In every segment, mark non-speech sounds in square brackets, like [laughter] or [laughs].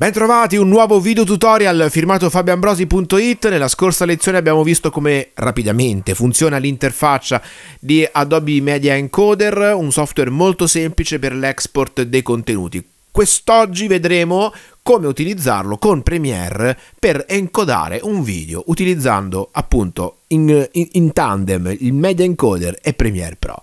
Bentrovati, un nuovo video tutorial firmato fabioambrosi.it. Nella scorsa lezione abbiamo visto come rapidamente funziona l'interfaccia di Adobe Media Encoder, un software molto semplice per l'export dei contenuti. Quest'oggi vedremo come utilizzarlo con Premiere per encodare un video utilizzando appunto in, in, in tandem il Media Encoder e Premiere Pro.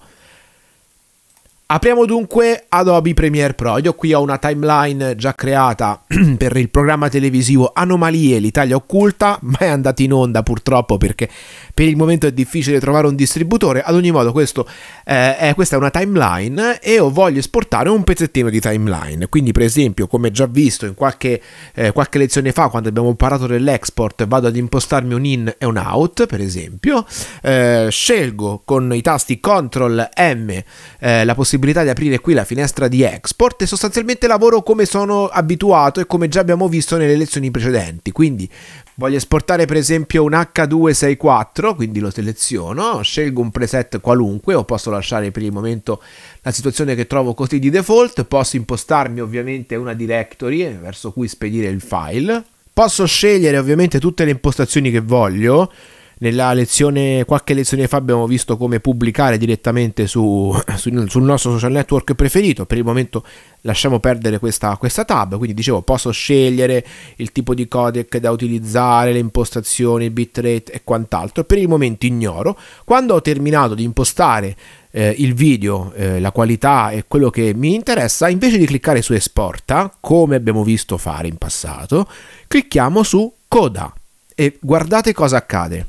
Apriamo dunque Adobe Premiere Pro. Io qui ho una timeline già creata [clears throat] per il programma televisivo Anomalie, l'Italia occulta, ma è andata in onda purtroppo perché per il momento è difficile trovare un distributore. Ad ogni modo, questo, eh, è, questa è una timeline e io voglio esportare un pezzettino di timeline. Quindi, per esempio, come già visto in qualche, eh, qualche lezione fa, quando abbiamo parlato dell'export, vado ad impostarmi un in e un out, per esempio. Eh, scelgo con i tasti CTRL M eh, la possibilità possibilità di aprire qui la finestra di export e sostanzialmente lavoro come sono abituato e come già abbiamo visto nelle lezioni precedenti. Quindi voglio esportare per esempio un H264, quindi lo seleziono, scelgo un preset qualunque o posso lasciare per il momento la situazione che trovo così di default, posso impostarmi ovviamente una directory verso cui spedire il file, posso scegliere ovviamente tutte le impostazioni che voglio, nella lezione, qualche lezione fa abbiamo visto come pubblicare direttamente su, [clears throat] su, sul nostro social network preferito. Per il momento lasciamo perdere questa, questa, tab. Quindi dicevo, posso scegliere il tipo di codec da utilizzare, le impostazioni, il bitrate e quant'altro. Per il momento ignoro. Quando ho terminato di impostare eh, il video, eh, la qualità e quello che mi interessa, invece di cliccare su esporta, come abbiamo visto fare in passato, clicchiamo su coda e guardate cosa accade.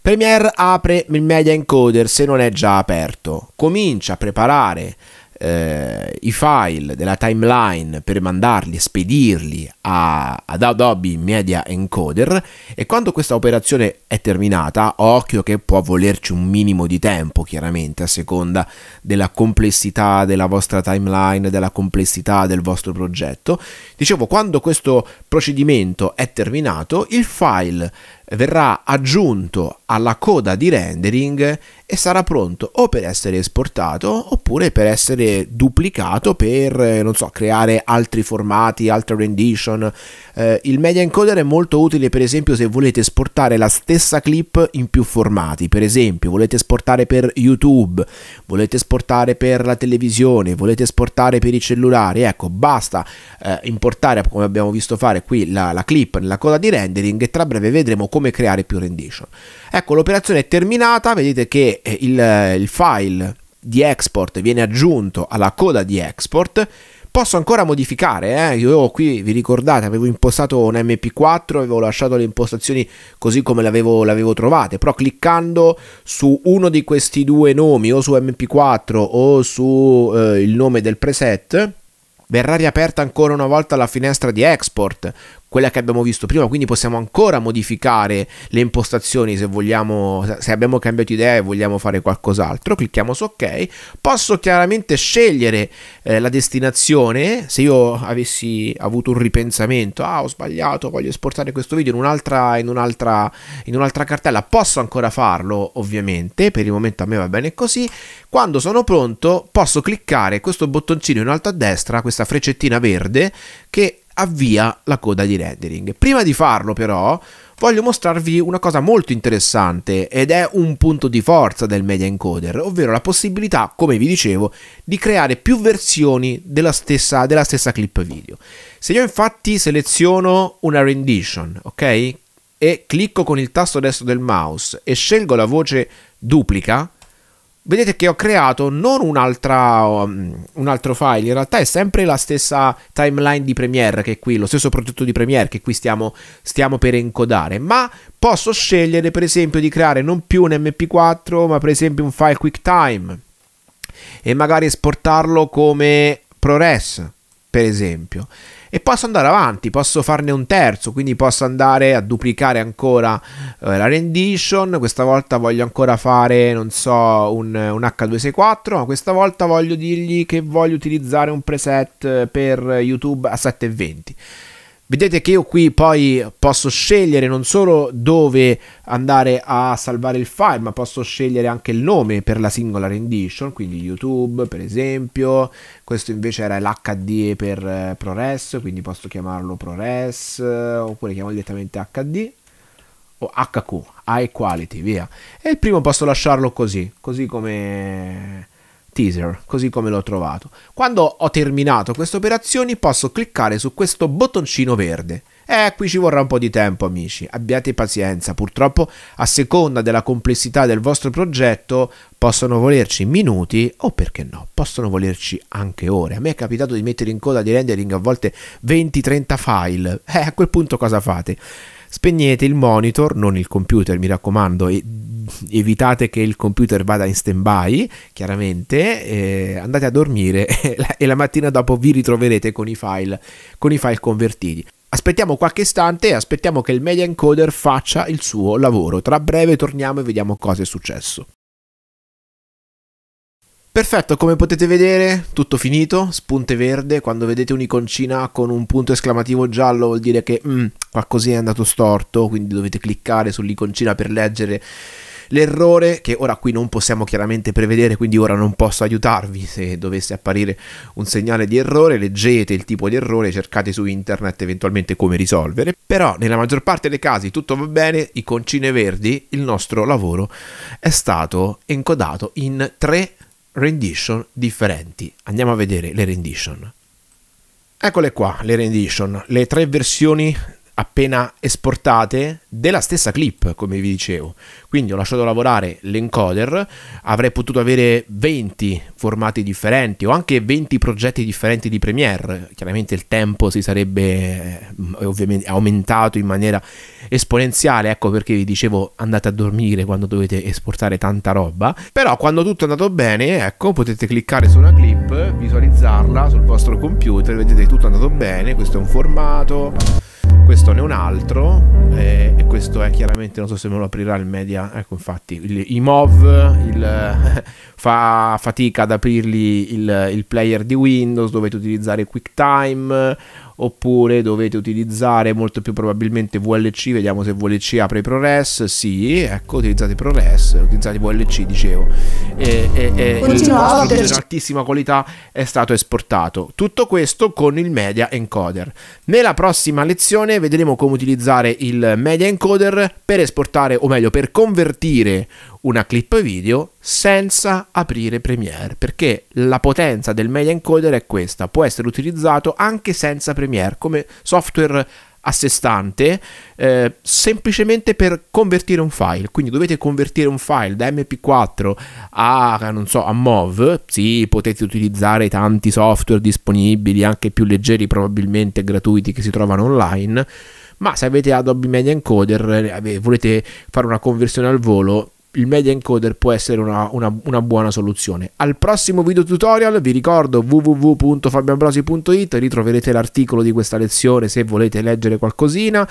Premiere apre il media encoder se non è già aperto, comincia a preparare eh, i file della timeline per mandarli e spedirli a, ad Adobe Media Encoder e quando questa operazione è terminata, occhio che può volerci un minimo di tempo chiaramente a seconda della complessità della vostra timeline, della complessità del vostro progetto, dicevo quando questo procedimento è terminato il file verrà aggiunto alla coda di rendering e sarà pronto o per essere esportato oppure per essere duplicato per, eh, non so, creare altri formati, altre rendition. Eh, il media encoder è molto utile per esempio se volete esportare la stessa clip in più formati, per esempio volete esportare per YouTube, volete esportare per la televisione, volete esportare per i cellulari, ecco, basta eh, importare come abbiamo visto fare qui la, la clip nella coda di rendering e tra breve vedremo come come creare più rendition. Ecco, l'operazione è terminata, vedete che eh, il, eh, il file di export viene aggiunto alla coda di export posso ancora modificare. Eh? Io qui vi ricordate, avevo impostato un MP4, avevo lasciato le impostazioni così come l'avevo, avevo, trovate. Però cliccando su uno di questi due nomi, o su MP4 o su eh, il nome del preset verrà riaperta ancora una volta la finestra di export quella che abbiamo visto prima, quindi possiamo ancora modificare le impostazioni se vogliamo, se abbiamo cambiato idea e vogliamo fare qualcos'altro, clicchiamo su ok, posso chiaramente scegliere eh, la destinazione, se io avessi avuto un ripensamento, ah ho sbagliato, voglio esportare questo video in un'altra, in un'altra, in un'altra cartella, posso ancora farlo ovviamente, per il momento a me va bene così, quando sono pronto posso cliccare questo bottoncino in alto a destra, questa freccettina verde, che avvia la coda di rendering. Prima di farlo però voglio mostrarvi una cosa molto interessante ed è un punto di forza del media encoder, ovvero la possibilità, come vi dicevo, di creare più versioni della stessa, della stessa clip video. Se io infatti seleziono una rendition, ok? E clicco con il tasto destro del mouse e scelgo la voce duplica, vedete che ho creato non un, um, un altro file, in realtà è sempre la stessa timeline di Premiere che è qui, lo stesso progetto di Premiere che qui stiamo, stiamo per encodare, ma posso scegliere per esempio di creare non più un MP4 ma per esempio un file QuickTime e magari esportarlo come ProRes per esempio e posso andare avanti, posso farne un terzo, quindi posso andare a duplicare ancora eh, la rendition, questa volta voglio ancora fare, non so, un, un, H264, ma questa volta voglio dirgli che voglio utilizzare un preset eh, per YouTube a 720 Vedete che io qui poi posso scegliere non solo dove andare a salvare il file, ma posso scegliere anche il nome per la singola rendition, quindi YouTube per esempio, questo invece era l'HD per eh, ProRes, quindi posso chiamarlo ProRes, eh, oppure chiamo direttamente HD, o HQ, High Quality, via. E il primo posso lasciarlo così, così come teaser, così come l'ho trovato. Quando ho terminato queste operazioni posso cliccare su questo bottoncino verde. Eh, qui ci vorrà un po' di tempo amici, abbiate pazienza, purtroppo a seconda della complessità del vostro progetto possono volerci minuti o perché no, possono volerci anche ore. A me è capitato di mettere in coda di rendering a volte 20-30 file, eh, a quel punto cosa fate? Spegnete il monitor, non il computer mi raccomando, e evitate che il computer vada in stand-by, chiaramente, eh, andate a dormire [laughs] e la, mattina dopo vi ritroverete con i file, con i file convertiti. Aspettiamo qualche istante e aspettiamo che il media encoder faccia il suo lavoro. Tra breve torniamo e vediamo cosa è successo. Perfetto, come potete vedere, tutto finito, spunte verde, quando vedete un'iconcina con un punto esclamativo giallo vuol dire che mm, qualcosina è andato storto, quindi dovete cliccare sull'iconcina per leggere L'errore, che ora qui non possiamo chiaramente prevedere, quindi ora non posso aiutarvi se dovesse apparire un segnale di errore, leggete il tipo di errore, cercate su internet eventualmente come risolvere, però nella maggior parte dei casi tutto va bene, i concine verdi, il nostro lavoro è stato encodato in tre rendition differenti. Andiamo a vedere le rendition. Eccole qua le rendition, le tre versioni appena esportate della stessa clip, come vi dicevo. Quindi ho lasciato lavorare l'encoder, avrei potuto avere 20 formati differenti o anche 20 progetti differenti di Premiere. Chiaramente il tempo si sarebbe eh, aumentato in maniera esponenziale, ecco perché vi dicevo andate a dormire quando dovete esportare tanta roba. Però quando tutto è andato bene, ecco, potete cliccare su una clip, visualizzarla sul vostro computer, vedete che tutto è andato bene, questo è un formato questo ne è un altro eh, e questo è chiaramente non so se me lo aprirà il media ecco infatti il, i MOV il, [laughs] fa fatica ad aprirli il, il player di Windows dovete utilizzare QuickTime oppure dovete utilizzare molto più probabilmente VLC, vediamo se VLC apre ProRes, sì, ecco, utilizzate ProRes, utilizzate VLC, dicevo, e, e, e il vostro in altissima qualità è stato esportato. Tutto questo con il media encoder. Nella prossima lezione vedremo come utilizzare il media encoder per esportare, o meglio, per convertire una clip video senza aprire Premiere, perché la potenza del media encoder è questa, può essere utilizzato anche senza Premiere come software a sé stante, eh, semplicemente per convertire un file. Quindi dovete convertire un file da MP4 a, non so, a MOV. Sì, potete utilizzare tanti software disponibili, anche più leggeri, probabilmente gratuiti, che si trovano online. Ma se avete Adobe Media Encoder e eh, volete fare una conversione al volo, il media encoder può essere una, una, una, buona soluzione. Al prossimo video tutorial vi ricordo www.fabioambrosi.it, ritroverete l'articolo di questa lezione se volete leggere qualcosina,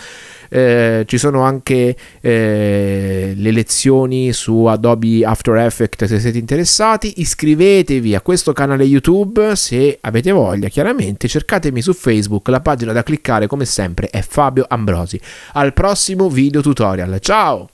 eh, ci sono anche eh, le lezioni su Adobe After Effects se siete interessati, iscrivetevi a questo canale YouTube se avete voglia, chiaramente cercatemi su Facebook, la pagina da cliccare come sempre è Fabio Ambrosi. Al prossimo video tutorial, ciao!